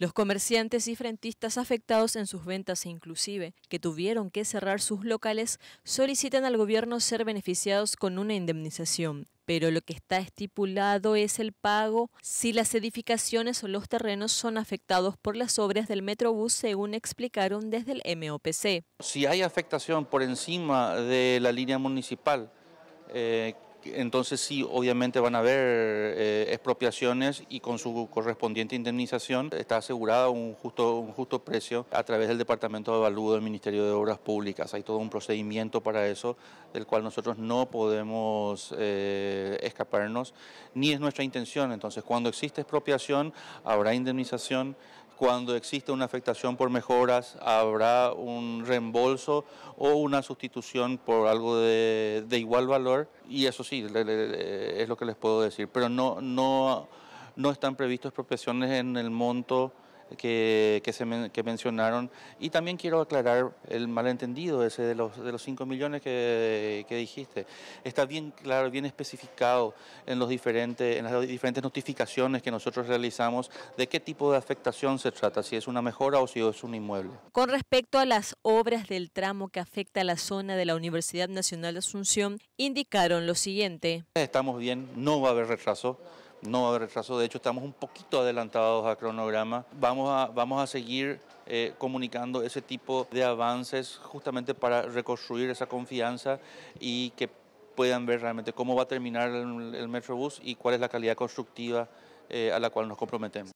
Los comerciantes y frentistas afectados en sus ventas e inclusive, que tuvieron que cerrar sus locales, solicitan al gobierno ser beneficiados con una indemnización. Pero lo que está estipulado es el pago si las edificaciones o los terrenos son afectados por las obras del Metrobús, según explicaron desde el MOPC. Si hay afectación por encima de la línea municipal, eh, entonces sí, obviamente van a haber eh, expropiaciones y con su correspondiente indemnización está asegurado un justo, un justo precio a través del Departamento de Valudo del Ministerio de Obras Públicas. Hay todo un procedimiento para eso del cual nosotros no podemos eh, escaparnos, ni es nuestra intención. Entonces, cuando existe expropiación, habrá indemnización. Cuando existe una afectación por mejoras, habrá un reembolso o una sustitución por algo de, igual valor. Y eso sí, es lo que les puedo decir. Pero no, no, no están previstas expropiaciones en el monto que, se mencionaron. Y también quiero aclarar el malentendido ese de los, de los 5 millones que, que, dijiste. Está bien claro, bien especificado en, los diferentes, en las diferentes notificaciones que nosotros realizamos de qué tipo de afectación se trata, si es una mejora o si es un inmueble. Con respecto a las obras del tramo que afecta a la zona de la Universidad Nacional de Asunción, indicaron lo siguiente. Estamos bien, no va a haber retraso. No retraso, de hecho estamos un poquito adelantados a cronograma. Vamos a, vamos a seguir eh, comunicando ese tipo de avances justamente para reconstruir esa confianza y que puedan ver realmente cómo va a terminar el, el Metrobús y cuál es la calidad constructiva eh, a la cual nos comprometemos.